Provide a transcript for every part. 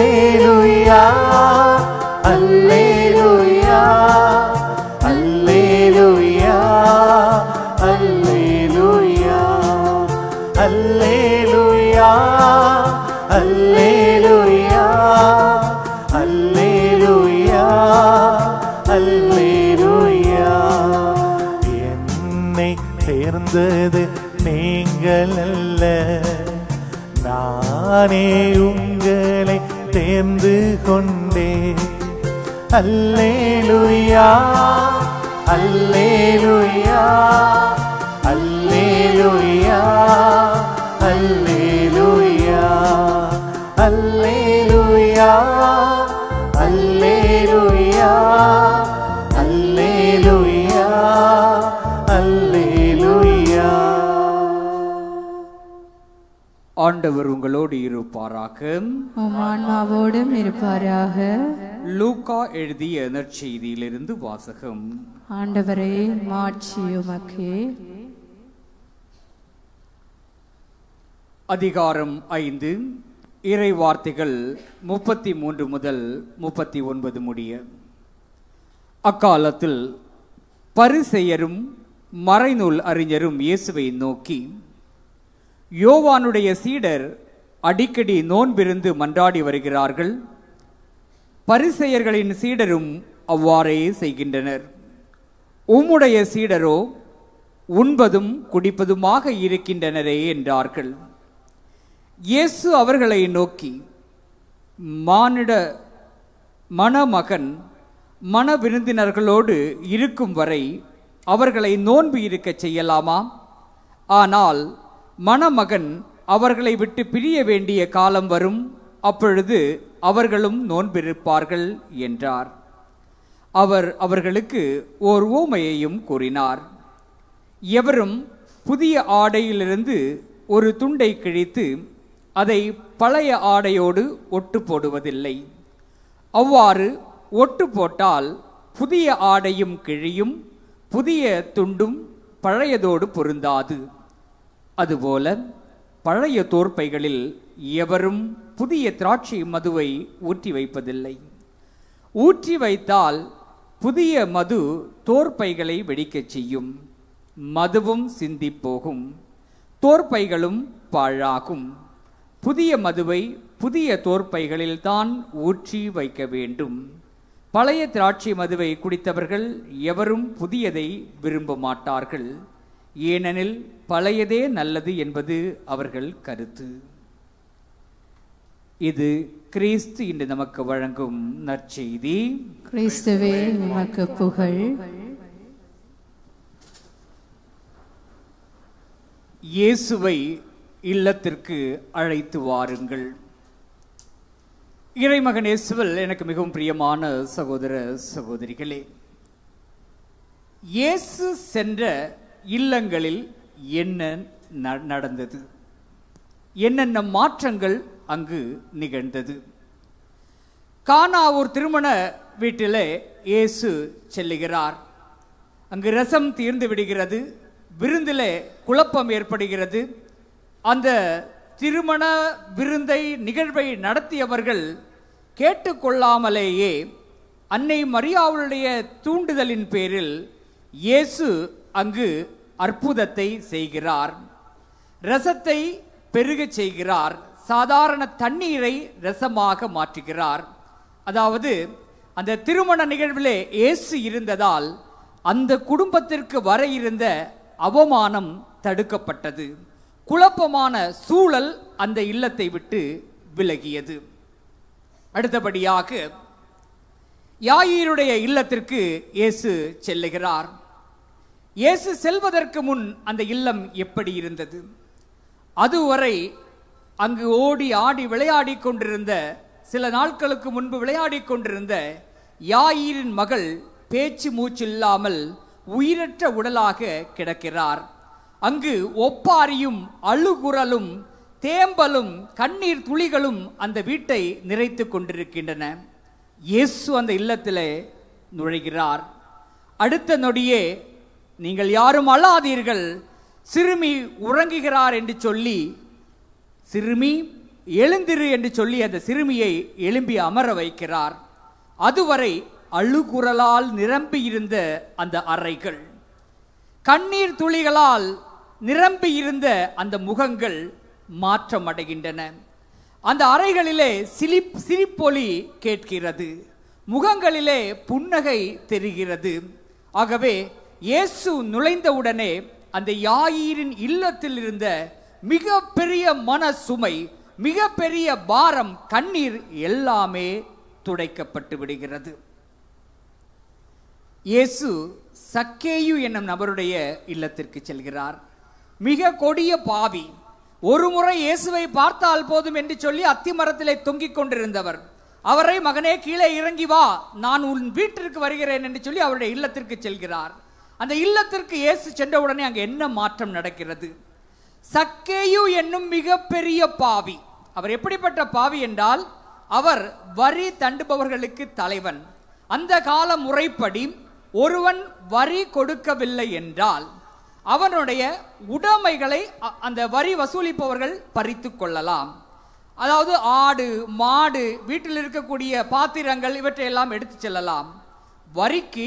Hallelujah. அல்லேலுயா அல்லேலுயா அல்லேலுயா அல்லேலுயா அல்லேலுயா அல்லேலுயா அல்லேலுயா அல்லேலுயா ஆண்டவர் உங்களோடு இருப்பாராக ஆன்மாவோடும் இருப்பாராக லூகா எழுதிய நற்செய்தியிலிருந்து வாசகம் ஆண்டவரே மாட்சியுமக்கே அதிகாரம் ஐந்து இறை வார்த்தைகள் முப்பத்தி மூன்று முதல் முப்பத்தி ஒன்பது முடிய அக்காலத்தில் பரிசெயரும் மறைநூல் அறிஞரும் இயேசுவை நோக்கி யோவானுடைய சீடர் அடிக்கடி நோன்பிருந்து மன்றாடி வருகிறார்கள் பரிசெயர்களின் சீடரும் அவ்வாறே செய்கின்றனர் உம்முடைய சீடரோ உண்பதும் குடிப்பதுமாக இருக்கின்றனரே என்றார்கள் இயேசு அவர்களை நோக்கி மானிட மணமகன் மன விருந்தினர்களோடு இருக்கும் வரை அவர்களை நோன்பு இருக்கச் செய்யலாமா ஆனால் மணமகன் அவர்களை விட்டு பிரிய வேண்டிய காலம் வரும் அப்பொழுது அவர்களும் நோன்பிருப்பார்கள் என்றார் அவர் அவர்களுக்கு ஓர் ஓமையையும் கூறினார் எவரும் புதிய ஆடையிலிருந்து ஒரு துண்டை கிழித்து அதை பழைய ஆடையோடு ஒட்டு போடுவதில்லை அவ்வாறு ஒட்டு போட்டால் புதிய ஆடையும் கிழியும் புதிய துண்டும் பழையதோடு பொருந்தாது அதுபோல பழைய தோற்பைகளில் எவரும் புதிய திராட்சை மதுவை ஊற்றி வைப்பதில்லை ஊற்றி வைத்தால் புதிய மது தோற்பைகளை வெடிக்கச் செய்யும் மதுவும் சிந்தி போகும் தோற்பைகளும் பாழாகும் புதிய மதுவை புதிய தோற்பைகளில்தான் ஊற்றி வைக்க வேண்டும் பழைய திராட்சை மதுவை குடித்தவர்கள் எவரும் புதியதை விரும்ப மாட்டார்கள் ஏனெனில் பழையதே நல்லது என்பது அவர்கள் கருத்து இது கிறிஸ்து இன்று நமக்கு வழங்கும் நற்செய்தி கிறிஸ்துவே நமக்கு புகழ் இயேசுவை இல்லத்திற்கு அழைத்து வாருங்கள் இறைமகன் இயேசுவல் எனக்கு மிகவும் பிரியமான சகோதர சகோதரிகளே இயேசு சென்ற இல்லங்களில் என்ன நடந்தது என்னென்ன மாற்றங்கள் அங்கு நிகழ்ந்தது கானா ஒரு திருமண வீட்டிலே இயேசு செல்லுகிறார் அங்கு ரசம் தீர்ந்து விடுகிறது விருந்திலே குழப்பம் ஏற்படுகிறது அந்த திருமண விருந்தை நிகழ்வை நடத்தியவர்கள் கேட்டுக்கொள்ளாமலேயே அன்னை மரியாவுடைய தூண்டுதலின் பேரில் இயேசு அங்கு அற்புதத்தை செய்கிறார் ரசத்தை பெருகச் செய்கிறார் சாதாரண தண்ணீரை ரசமாக மாற்றுகிறார் அதாவது அந்த திருமண நிகழ்விலே இயேசு இருந்ததால் அந்த குடும்பத்திற்கு வர இருந்த அவமானம் தடுக்கப்பட்டது குழப்பமான சூழல் அந்த இல்லத்தை விட்டு விலகியது அடுத்தபடியாக யாயிருடைய இல்லத்திற்கு இயேசு செல்லுகிறார் இயேசு செல்வதற்கு முன் அந்த இல்லம் எப்படி இருந்தது அதுவரை அங்கு ஓடி ஆடி விளையாடி கொண்டிருந்த சில நாட்களுக்கு முன்பு விளையாடி கொண்டிருந்த யாயிரின் மகள் பேச்சு மூச்சு இல்லாமல் உயிரற்ற உடலாக கிடக்கிறார் அங்கு ஒப்பாரியும் அழுகுரலும் தேம்பலும் கண்ணீர் துளிகளும் அந்த வீட்டை நிறைத்து கொண்டிருக்கின்றன இயேசு அந்த இல்லத்தில் நுழைகிறார் அடுத்த நொடியே நீங்கள் யாரும் அழாதீர்கள் சிறுமி உறங்குகிறார் என்று சொல்லி சிறுமி எழுந்திரு என்று சொல்லி அந்த சிறுமியை எழும்பி அமர வைக்கிறார் அதுவரை அழுகுரலால் நிரம்பியிருந்த அந்த அறைகள் கண்ணீர் துளிகளால் இருந்த அந்த முகங்கள் மாற்றமடைகின்றன அந்த அறைகளிலே சிலிப் சிரிப்பொலி கேட்கிறது முகங்களிலே புன்னகை தெரிகிறது ஆகவே இயேசு நுழைந்தவுடனே அந்த யாயிரின் இல்லத்தில் இருந்த மிக பெரிய மன சுமை மிக பெரிய பாரம் கண்ணீர் எல்லாமே துடைக்கப்பட்டு விடுகிறது இயேசு சக்கேயு என்னும் நபருடைய இல்லத்திற்கு செல்கிறார் மிக கொடிய பாவி ஒரு முறை இயேசுவை பார்த்தால் போதும் என்று சொல்லி அத்திமரத்திலே தொங்கிக் கொண்டிருந்தவர் அவரை மகனே கீழே இறங்கி வா நான் உன் வீட்டிற்கு வருகிறேன் என்று சொல்லி அவருடைய இல்லத்திற்கு செல்கிறார் அந்த இல்லத்திற்கு இயேசு சென்ற உடனே அங்கே என்ன மாற்றம் நடக்கிறது சக்கேயு என்னும் மிகப்பெரிய பாவி அவர் எப்படிப்பட்ட பாவி என்றால் அவர் வரி தண்டுபவர்களுக்கு தலைவன் அந்த கால முறைப்படி ஒருவன் வரி கொடுக்கவில்லை என்றால் அவனுடைய உடைமைகளை அந்த வரி வசூலிப்பவர்கள் பறித்து கொள்ளலாம் அதாவது ஆடு மாடு வீட்டில் இருக்கக்கூடிய பாத்திரங்கள் இவற்றையெல்லாம் எடுத்து செல்லலாம் வரிக்கு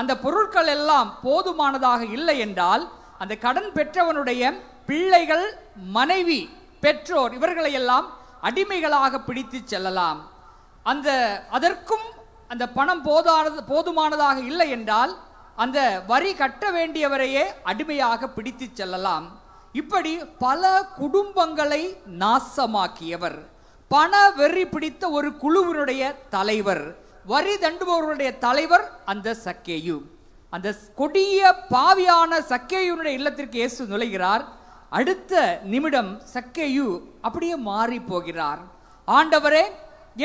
அந்த பொருட்கள் எல்லாம் போதுமானதாக இல்லை என்றால் அந்த கடன் பெற்றவனுடைய பிள்ளைகள் மனைவி பெற்றோர் இவர்களை எல்லாம் அடிமைகளாக பிடித்து செல்லலாம் அந்த அதற்கும் அந்த பணம் போதானது போதுமானதாக இல்லை என்றால் அந்த வரி கட்ட வேண்டியவரையே அடிமையாக பிடித்து செல்லலாம் இப்படி பல குடும்பங்களை நாசமாக்கியவர் பண வெறி பிடித்த ஒரு குழுவினுடைய தலைவர் வரி தண்டுபவர்களுடைய தலைவர் அந்த சக்கேயு அந்த கொடிய பாவியான சக்கேயுனுடைய இல்லத்திற்கு இயேசு நுழைகிறார் அடுத்த நிமிடம் சக்கேயு அப்படியே மாறி போகிறார் ஆண்டவரே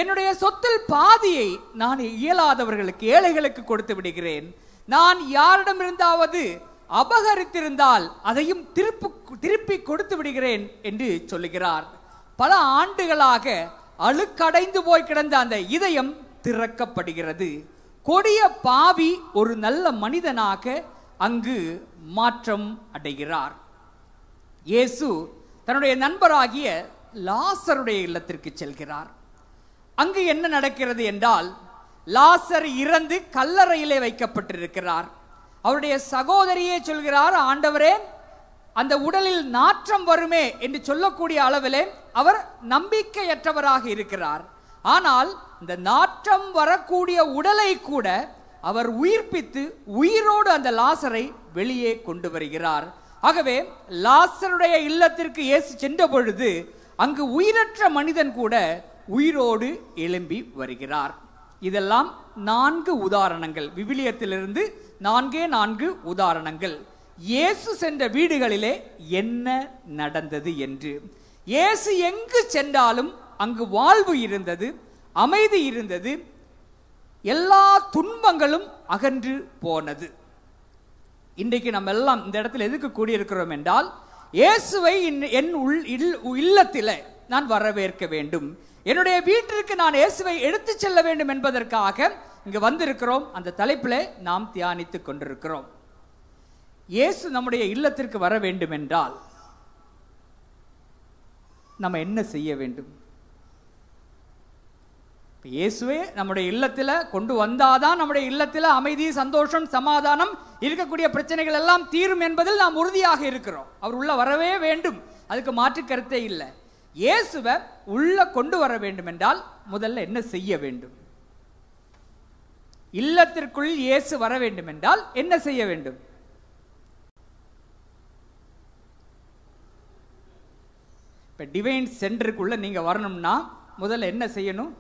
என்னுடைய சொத்தில் பாதியை நான் இயலாதவர்களுக்கு ஏழைகளுக்கு கொடுத்து விடுகிறேன் நான் யாரிடமிருந்தாவது அபகரித்திருந்தால் அதையும் திருப்பு திருப்பி கொடுத்து விடுகிறேன் என்று சொல்லுகிறார் பல ஆண்டுகளாக அழுக்கடைந்து போய் கிடந்த அந்த இதயம் திறக்கப்படுகிறது கொடிய பாவி ஒரு நல்ல மனிதனாக அங்கு மாற்றம் அடைகிறார் இயேசு தன்னுடைய நண்பராகிய லாசருடைய இல்லத்திற்கு செல்கிறார் அங்கு என்ன நடக்கிறது என்றால் லாசர் இறந்து கல்லறையிலே வைக்கப்பட்டிருக்கிறார் அவருடைய சகோதரியே சொல்கிறார் ஆண்டவரே அந்த உடலில் நாற்றம் வருமே என்று சொல்லக்கூடிய அளவிலே அவர் நம்பிக்கையற்றவராக இருக்கிறார் ஆனால் இந்த நாற்றம் வரக்கூடிய உடலை கூட அவர் உயிர்ப்பித்து உயிரோடு அந்த லாசரை வெளியே கொண்டு வருகிறார் ஆகவே லாசருடைய இல்லத்திற்கு ஏசி சென்ற பொழுது அங்கு உயிரற்ற மனிதன் கூட உயிரோடு எழும்பி வருகிறார் இதெல்லாம் நான்கு உதாரணங்கள் விவிலியத்திலிருந்து நான்கே நான்கு உதாரணங்கள் இயேசு சென்ற வீடுகளிலே என்ன நடந்தது என்று இயேசு எங்கு சென்றாலும் அங்கு வாழ்வு இருந்தது அமைதி இருந்தது எல்லா துன்பங்களும் அகன்று போனது இன்றைக்கு நம்ம எல்லாம் இந்த இடத்துல எதுக்கு கூடியிருக்கிறோம் என்றால் இயேசுவை என் உள் இல்லத்தில் நான் வரவேற்க வேண்டும் என்னுடைய வீட்டிற்கு நான் இயேசுவை எடுத்துச் செல்ல வேண்டும் என்பதற்காக இங்கு வந்திருக்கிறோம் அந்த தலைப்பில் நாம் தியானித்து கொண்டிருக்கிறோம் இயேசு நம்முடைய இல்லத்திற்கு வர வேண்டும் என்றால் நம்ம என்ன செய்ய வேண்டும் இப்போ இயேசுவே நம்முடைய இல்லத்தில் கொண்டு வந்தாதான் நம்முடைய இல்லத்தில் அமைதி சந்தோஷம் சமாதானம் இருக்கக்கூடிய பிரச்சனைகள் எல்லாம் தீரும் என்பதில் நாம் உறுதியாக இருக்கிறோம் அவர் உள்ள வரவே வேண்டும் அதுக்கு மாற்று கருத்தே இல்லை இயேசுவை உள்ள கொண்டு வர வேண்டும் என்றால் முதல்ல என்ன செய்ய வேண்டும் இல்லத்திற்குள் இயேசு வர வேண்டும் என்றால் என்ன செய்ய வேண்டும் இப்போ டிவைன் சென்டருக்குள்ளே நீங்கள் வரணும்னா முதல்ல என்ன செய்யணும்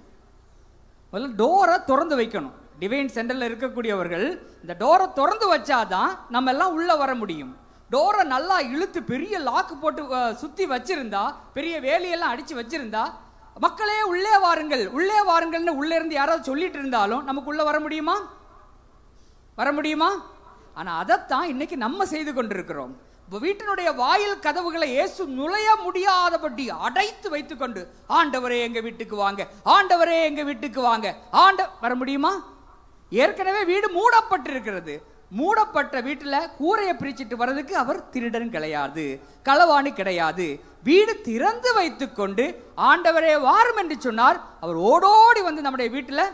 முதல்ல டோரை திறந்து வைக்கணும் டிவைன் சென்டரில் இருக்கக்கூடியவர்கள் இந்த டோரை திறந்து வச்சாதான் நம்ம எல்லாம் உள்ளே வர முடியும் டோரை நல்லா இழுத்து பெரிய லாக்கு போட்டு சுற்றி வச்சிருந்தா பெரிய வேலையெல்லாம் அடித்து வச்சிருந்தா மக்களே உள்ளே வாருங்கள் உள்ளே வாருங்கள்னு உள்ளே இருந்து யாராவது சொல்லிட்டு இருந்தாலும் நமக்குள்ளே வர முடியுமா வர முடியுமா ஆனால் அதைத்தான் இன்னைக்கு நம்ம செய்து கொண்டிருக்கிறோம் வீட்டினுடைய வாயில் கதவுகளை இயேசு நுழைய முடியாதபடி அடைத்து வைத்துக்கொண்டு ஆண்டவரே எங்கள் வீட்டுக்கு வாங்க ஆண்டவரே எங்கள் வீட்டுக்கு வாங்க ஆண்ட வர முடியுமா ஏற்கனவே வீடு மூடப்பட்டிருக்கிறது மூடப்பட்ட வீட்டில் கூரையை பிரிச்சுட்டு வர்றதுக்கு அவர் திருடன் கிடையாது களவாணி கிடையாது வீடு திறந்து வைத்துக்கொண்டு ஆண்டவரே வாரும் என்று சொன்னார் அவர் ஓடோடி வந்து நம்முடைய வீட்டில்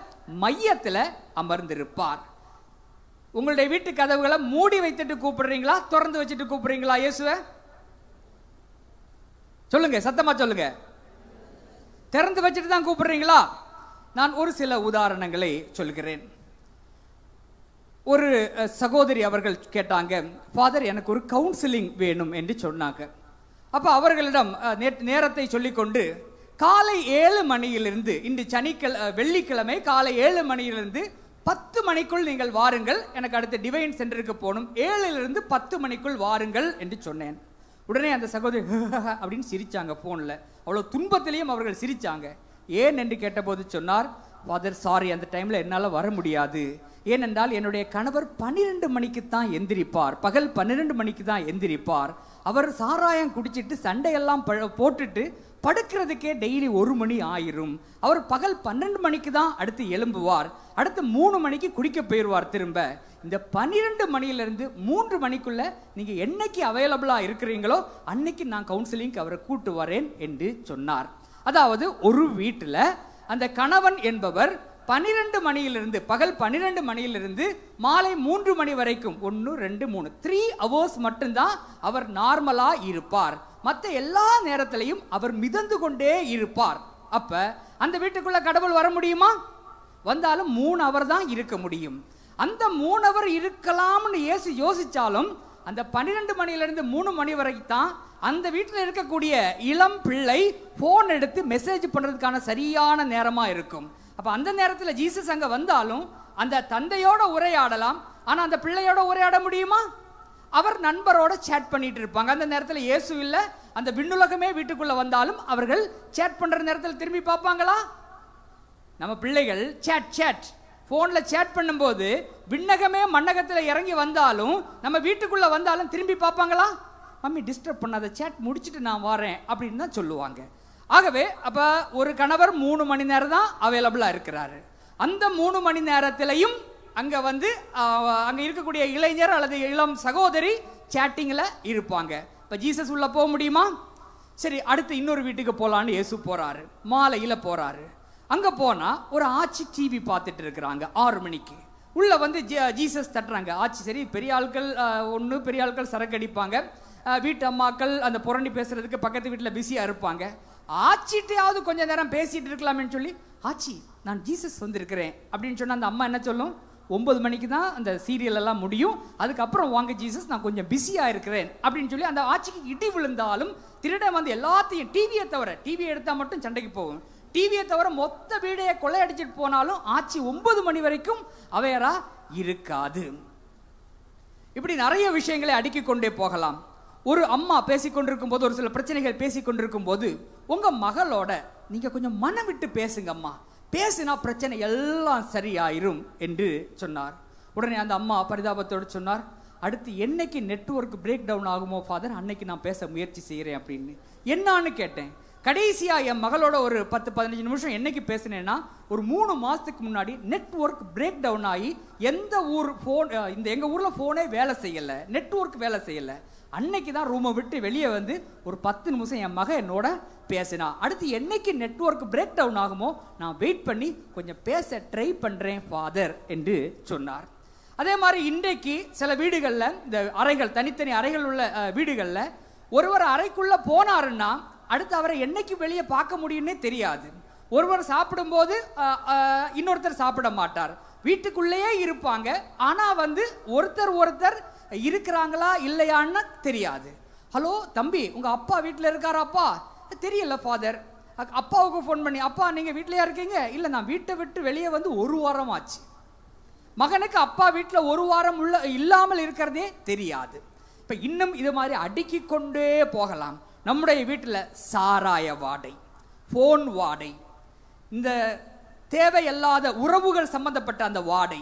மையத்தில் அமர்ந்திருப்பார் உங்களுடைய வீட்டு கதவுகளை மூடி வைத்துட்டு கூப்பிடுறீங்களா திறந்து வச்சுட்டு கூப்பிடுறீங்களா இயேசுவ சொல்லுங்க சத்தமா சொல்லுங்க திறந்து வச்சுட்டு தான் கூப்பிடுறீங்களா நான் ஒரு சில உதாரணங்களை சொல்கிறேன் ஒரு சகோதரி அவர்கள் கேட்டாங்க ஃபாதர் எனக்கு ஒரு கவுன்சிலிங் வேணும் என்று சொன்னாங்க அப்போ அவர்களிடம் நேரத்தை சொல்லிக்கொண்டு காலை ஏழு மணியிலிருந்து இன்று சனிக்கிழ வெள்ளிக்கிழமை காலை ஏழு மணியிலிருந்து பத்து மணிக்குள் நீங்கள் வாருங்கள் எனக்கு அடுத்த டிவைன் சென்டருக்கு போகணும் ஏழிலிருந்து பத்து மணிக்குள் வாருங்கள் என்று சொன்னேன் உடனே அந்த சகோதரி அப்படின்னு சிரித்தாங்க ஃபோனில் அவ்வளோ துன்பத்திலையும் அவர்கள் சிரித்தாங்க ஏன் என்று கேட்டபோது சொன்னார் ஃபாதர் சாரி அந்த டைமில் என்னால் வர முடியாது ஏனென்றால் என்னுடைய கணவர் பன்னிரெண்டு மணிக்கு தான் எந்திரிப்பார் பகல் பன்னிரெண்டு மணிக்கு தான் எந்திரிப்பார் அவர் சாராயம் குடிச்சிட்டு சண்டையெல்லாம் ப போட்டுட்டு படுக்கிறதுக்கே டெய்லி ஒரு மணி ஆயிரும் அவர் பகல் பன்னெண்டு மணிக்கு தான் அடுத்து எழும்புவார் அடுத்து மூணு மணிக்கு குடிக்க போயிடுவார் திரும்ப இந்த பன்னிரெண்டு மணியிலிருந்து மூன்று மணிக்குள்ள நீங்கள் என்னைக்கு அவைலபிளாக இருக்கிறீங்களோ அன்னைக்கு நான் கவுன்சிலிங்க்கு அவரை கூட்டு வரேன் என்று சொன்னார் அதாவது ஒரு வீட்டில் அந்த கணவன் என்பவர் பன்னிரெண்டு மணியிலிருந்து பகல் பன்னிரெண்டு மணியிலிருந்து மாலை மூன்று மணி வரைக்கும் ஒன்று ரெண்டு மூணு த்ரீ ஹவர்ஸ் மட்டும்தான் அவர் நார்மலாக இருப்பார் மற்ற எல்லா நேரத்திலையும் அவர் மிதந்து கொண்டே இருப்பார் அப்போ அந்த வீட்டுக்குள்ளே கடவுள் வர முடியுமா வந்தாலும் மூணு அவர் தான் இருக்க முடியும் அந்த மூணு அவர் இருக்கலாம்னு ஏசி யோசித்தாலும் அந்த பன்னிரெண்டு மணியிலிருந்து மூணு மணி வரைக்கும் தான் அந்த வீட்டில் இருக்கக்கூடிய இளம் பிள்ளை ஃபோன் எடுத்து மெசேஜ் பண்ணுறதுக்கான சரியான நேரமாக இருக்கும் அப்போ அந்த நேரத்தில் ஜீசஸ் அங்கே வந்தாலும் அந்த தந்தையோட உரையாடலாம் ஆனால் அந்த பிள்ளையோட உரையாட முடியுமா அவர் நண்பரோட சேட் பண்ணிட்டு இருப்பாங்க அந்த நேரத்தில் இயேசு இல்லை அந்த விண்ணுலகமே வீட்டுக்குள்ளே வந்தாலும் அவர்கள் சேட் பண்ணுற நேரத்தில் திரும்பி பார்ப்பாங்களா நம்ம பிள்ளைகள் சேட் சேட் ஃபோனில் சேட் பண்ணும்போது விண்ணகமே மண்ணகத்தில் இறங்கி வந்தாலும் நம்ம வீட்டுக்குள்ளே வந்தாலும் திரும்பி பார்ப்பாங்களா மம்மி டிஸ்டர்ப் பண்ணாத சேட் முடிச்சுட்டு நான் வரேன் அப்படின்னு தான் சொல்லுவாங்க ஆகவே அப்போ ஒரு கணவர் மூணு மணி நேரம் தான் அவைலபிளாக இருக்கிறாரு அந்த மூணு மணி நேரத்திலையும் அங்கே வந்து அங்கே இருக்கக்கூடிய இளைஞர் அல்லது இளம் சகோதரி சேட்டிங்கில் இருப்பாங்க இப்போ ஜீசஸ் உள்ளே போக முடியுமா சரி அடுத்து இன்னொரு வீட்டுக்கு போகலான்னு இயேசு போகிறாரு மாலையில் போகிறாரு அங்கே போனால் ஒரு ஆட்சி டிவி பார்த்துட்டு இருக்கிறாங்க ஆறு மணிக்கு உள்ளே வந்து ஜீசஸ் தட்டுறாங்க ஆட்சி சரி பெரிய ஆட்கள் ஒன்று பெரிய ஆட்கள் சரக்கு அடிப்பாங்க வீட்டு அம்மாக்கள் அந்த புரண்டி பேசுகிறதுக்கு பக்கத்து வீட்டில் பிஸியாக இருப்பாங்க ஆச்சிட்டையாவது கொஞ்ச நேரம் பேசிட்டு இருக்கலாம்னு சொல்லி ஆச்சி நான் ஜீசஸ் வந்திருக்கிறேன் அப்படின்னு சொன்னால் அந்த அம்மா என்ன சொல்லும் ஒன்பது மணிக்கு தான் அந்த சீரியல் எல்லாம் முடியும் அதுக்கப்புறம் வாங்க ஜீசஸ் நான் கொஞ்சம் பிஸியாக இருக்கிறேன் அப்படின்னு சொல்லி அந்த ஆட்சிக்கு இடி விழுந்தாலும் திருடன் வந்து எல்லாத்தையும் டிவியை தவிர டிவியை எடுத்தால் மட்டும் சண்டைக்கு போகும் டிவியை தவிர மொத்த வீடையை கொள்ளையடிச்சிட்டு போனாலும் ஆட்சி ஒன்பது மணி வரைக்கும் அவையரா இருக்காது இப்படி நிறைய விஷயங்களை அடுக்கி கொண்டே போகலாம் ஒரு அம்மா பேசிக்கொண்டிருக்கும் போது ஒரு சில பிரச்சனைகள் பேசிக்கொண்டிருக்கும் போது உங்கள் மகளோட நீங்கள் கொஞ்சம் மனம் விட்டு பேசுங்கம்மா பேசினா பிரச்சனை எல்லாம் சரியாயிரும் என்று சொன்னார் உடனே அந்த அம்மா பரிதாபத்தோடு சொன்னார் அடுத்து என்னைக்கு நெட்ஒர்க் பிரேக் டவுன் ஆகுமோ ஃபாதர் அன்னைக்கு நான் பேச முயற்சி செய்கிறேன் அப்படின்னு என்னான்னு கேட்டேன் கடைசியாக என் மகளோட ஒரு பத்து பதினஞ்சு நிமிஷம் என்னைக்கு பேசினேன்னா ஒரு மூணு மாதத்துக்கு முன்னாடி நெட்ஒர்க் பிரேக் டவுன் ஆகி எந்த ஊர் ஃபோன் இந்த எங்கள் ஊரில் ஃபோனே வேலை செய்யலை நெட்ஒர்க் வேலை செய்யலை அன்னைக்கு தான் ரூமை விட்டு வெளியே வந்து ஒரு பத்து நிமிஷம் என் மகன் என்னோட பேசினா அடுத்து என்னைக்கு நெட்ஒர்க் பிரேக் டவுன் ஆகுமோ நான் வெயிட் பண்ணி கொஞ்சம் பேச ட்ரை பண்ணுறேன் ஃபாதர் என்று சொன்னார் அதே மாதிரி இன்றைக்கு சில வீடுகளில் இந்த அறைகள் தனித்தனி அறைகள் உள்ள வீடுகளில் ஒருவர் அறைக்குள்ளே போனாருன்னா அடுத்து அவரை என்னைக்கு வெளியே பார்க்க முடியும்னே தெரியாது ஒருவர் சாப்பிடும்போது இன்னொருத்தர் சாப்பிட மாட்டார் வீட்டுக்குள்ளேயே இருப்பாங்க ஆனால் வந்து ஒருத்தர் ஒருத்தர் இருக்கிறாங்களா இல்லையான்னு தெரியாது ஹலோ தம்பி உங்கள் அப்பா வீட்டில் இருக்காராப்பா தெரியல ஃபாதர் அப்பாவுக்கு ஃபோன் பண்ணி அப்பா நீங்கள் வீட்டிலையா இருக்கீங்க இல்லை நான் வீட்டை விட்டு வெளியே வந்து ஒரு வாரம் ஆச்சு மகனுக்கு அப்பா வீட்டில் ஒரு வாரம் உள்ள இல்லாமல் இருக்கிறதே தெரியாது இப்போ இன்னும் இது மாதிரி அடுக்கி கொண்டே போகலாம் நம்முடைய வீட்டில் சாராய வாடை ஃபோன் வாடை இந்த தேவையில்லாத உறவுகள் சம்பந்தப்பட்ட அந்த வாடை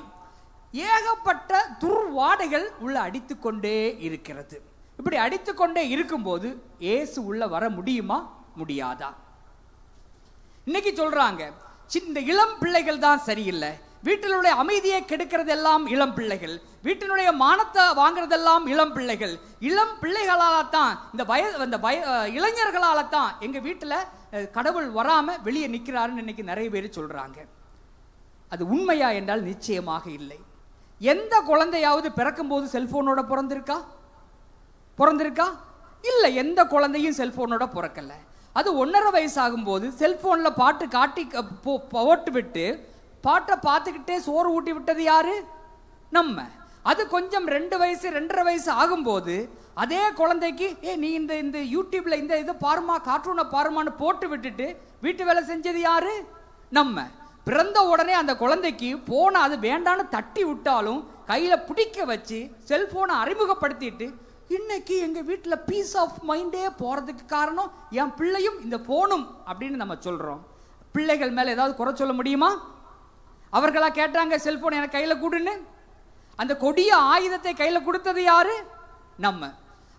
ஏகப்பட்ட துர் வாடைகள் உள்ள அடித்து கொண்டே இருக்கிறது இப்படி அடித்து கொண்டே இருக்கும்போது ஏசு உள்ள வர முடியுமா முடியாதா இன்னைக்கு சொல்றாங்க இந்த இளம் பிள்ளைகள் தான் சரியில்லை வீட்டினுடைய அமைதியை கெடுக்கிறதெல்லாம் இளம் பிள்ளைகள் வீட்டினுடைய மானத்தை வாங்குறதெல்லாம் இளம் பிள்ளைகள் இளம் பிள்ளைகளால தான் இந்த வய இந்த வய இளைஞர்களால் தான் எங்க வீட்டில் கடவுள் வராமல் வெளியே நிற்கிறாருன்னு இன்னைக்கு நிறைய பேர் சொல்றாங்க அது உண்மையா என்றால் நிச்சயமாக இல்லை எந்த குழந்தையாவது பிறக்கும்போது செல்போனோட பிறந்திருக்கா பிறந்திருக்கா இல்லை எந்த குழந்தையும் செல்ஃபோனோட பிறக்கல அது ஒன்றரை போது செல்ஃபோனில் பாட்டு காட்டி போட்டு விட்டு பாட்டை பார்த்துக்கிட்டே சோறு ஊட்டி விட்டது யாரு நம்ம அது கொஞ்சம் ரெண்டு வயசு ரெண்டரை வயசு ஆகும்போது அதே குழந்தைக்கு ஏ நீ இந்த இந்த யூடியூப்பில் இந்த இதை பாருமா கார்ட்டூனை பாருமான்னு போட்டு விட்டுட்டு வீட்டு வேலை செஞ்சது யாரு நம்ம பிறந்த உடனே அந்த குழந்தைக்கு போனை அது வேண்டான்னு தட்டி விட்டாலும் கையில் பிடிக்க வச்சு செல்ஃபோனை அறிமுகப்படுத்திட்டு இன்னைக்கு எங்கள் வீட்டில் பீஸ் ஆஃப் மைண்டே போகிறதுக்கு காரணம் என் பிள்ளையும் இந்த ஃபோனும் அப்படின்னு நம்ம சொல்கிறோம் பிள்ளைகள் மேலே ஏதாவது குறை சொல்ல முடியுமா அவர்களாக கேட்டாங்க செல்ஃபோன் எனக்கு கையில் கொடுன்னு அந்த கொடிய ஆயுதத்தை கையில் கொடுத்தது யாரு நம்ம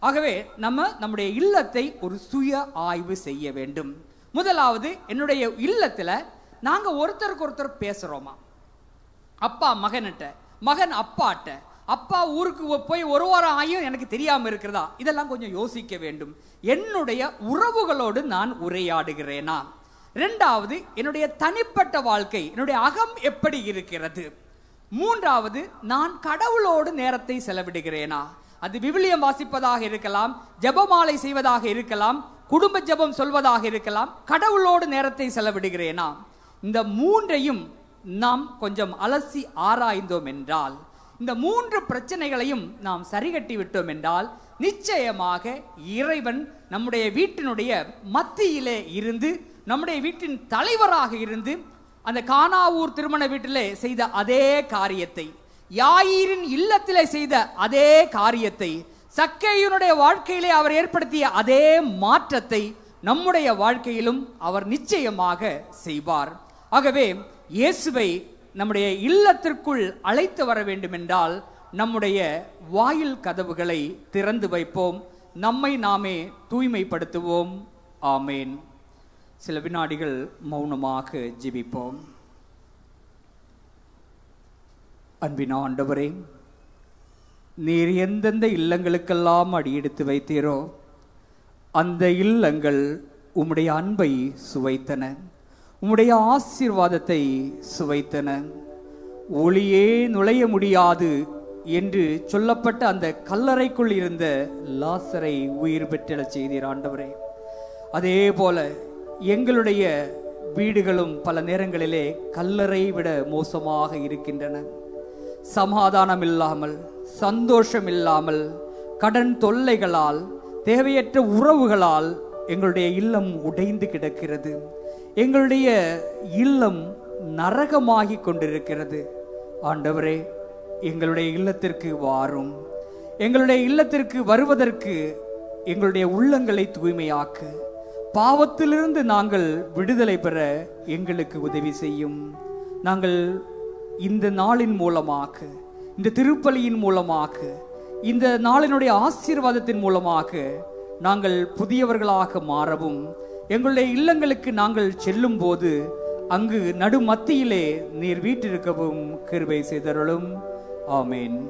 ஆகவே நம்ம நம்முடைய இல்லத்தை ஒரு சுய ஆய்வு செய்ய வேண்டும் முதலாவது என்னுடைய இல்லத்தில் நாங்கள் ஒருத்தருக்கு ஒருத்தர் பேசுகிறோமா அப்பா மகன்கிட்ட மகன் அப்பாட்ட அப்பா ஊருக்கு போய் ஒரு வாரம் ஆகியும் எனக்கு தெரியாமல் இருக்கிறதா இதெல்லாம் கொஞ்சம் யோசிக்க வேண்டும் என்னுடைய உறவுகளோடு நான் உரையாடுகிறேனா ரெண்டாவது என்னுடைய தனிப்பட்ட வாழ்க்கை என்னுடைய அகம் எப்படி இருக்கிறது மூன்றாவது நான் கடவுளோடு நேரத்தை செலவிடுகிறேனா அது விவிலியம் வாசிப்பதாக இருக்கலாம் ஜபமாலை செய்வதாக இருக்கலாம் குடும்ப ஜபம் சொல்வதாக இருக்கலாம் கடவுளோடு நேரத்தை செலவிடுகிறேனா இந்த மூன்றையும் நாம் கொஞ்சம் அலசி ஆராய்ந்தோம் என்றால் இந்த மூன்று பிரச்சனைகளையும் நாம் சரிகட்டி விட்டோம் என்றால் நிச்சயமாக இறைவன் நம்முடைய வீட்டினுடைய மத்தியிலே இருந்து நம்முடைய வீட்டின் தலைவராக இருந்து அந்த கானாவூர் திருமண வீட்டிலே செய்த அதே காரியத்தை யாயிரின் இல்லத்திலே செய்த அதே காரியத்தை சக்கையனுடைய வாழ்க்கையிலே அவர் ஏற்படுத்திய அதே மாற்றத்தை நம்முடைய வாழ்க்கையிலும் அவர் நிச்சயமாக செய்வார் ஆகவே இயேசுவை நம்முடைய இல்லத்திற்குள் அழைத்து வர வேண்டுமென்றால் நம்முடைய வாயில் கதவுகளை திறந்து வைப்போம் நம்மை நாமே தூய்மைப்படுத்துவோம் ஆமேன் சில வினாடிகள் மௌனமாக ஜிபிப்போம் அன்பின் ஆண்டவரே நீர் எந்தெந்த இல்லங்களுக்கெல்லாம் அடியெடுத்து வைத்தீரோ அந்த இல்லங்கள் உம்முடைய அன்பை சுவைத்தன உம்முடைய ஆசீர்வாதத்தை சுவைத்தன ஒளியே நுழைய முடியாது என்று சொல்லப்பட்ட அந்த கல்லறைக்குள் இருந்த லாசரை உயிர் பெற்றெழச் செய்தீர் ஆண்டவரே அதே போல எங்களுடைய வீடுகளும் பல நேரங்களிலே கல்லறை விட மோசமாக இருக்கின்றன சமாதானம் இல்லாமல் சந்தோஷம் இல்லாமல் கடன் தொல்லைகளால் தேவையற்ற உறவுகளால் எங்களுடைய இல்லம் உடைந்து கிடக்கிறது எங்களுடைய இல்லம் நரகமாகிக் கொண்டிருக்கிறது ஆண்டவரே எங்களுடைய இல்லத்திற்கு வாரும் எங்களுடைய இல்லத்திற்கு வருவதற்கு எங்களுடைய உள்ளங்களை தூய்மையாக்கு பாவத்திலிருந்து நாங்கள் விடுதலை பெற எங்களுக்கு உதவி செய்யும் நாங்கள் இந்த நாளின் மூலமாக இந்த திருப்பலியின் மூலமாக இந்த நாளினுடைய ஆசீர்வாதத்தின் மூலமாக நாங்கள் புதியவர்களாக மாறவும் எங்களுடைய இல்லங்களுக்கு நாங்கள் செல்லும் போது அங்கு நடு மத்தியிலே நீர் வீட்டிருக்கவும் கிருபை செய்தருளும் ஆமேன்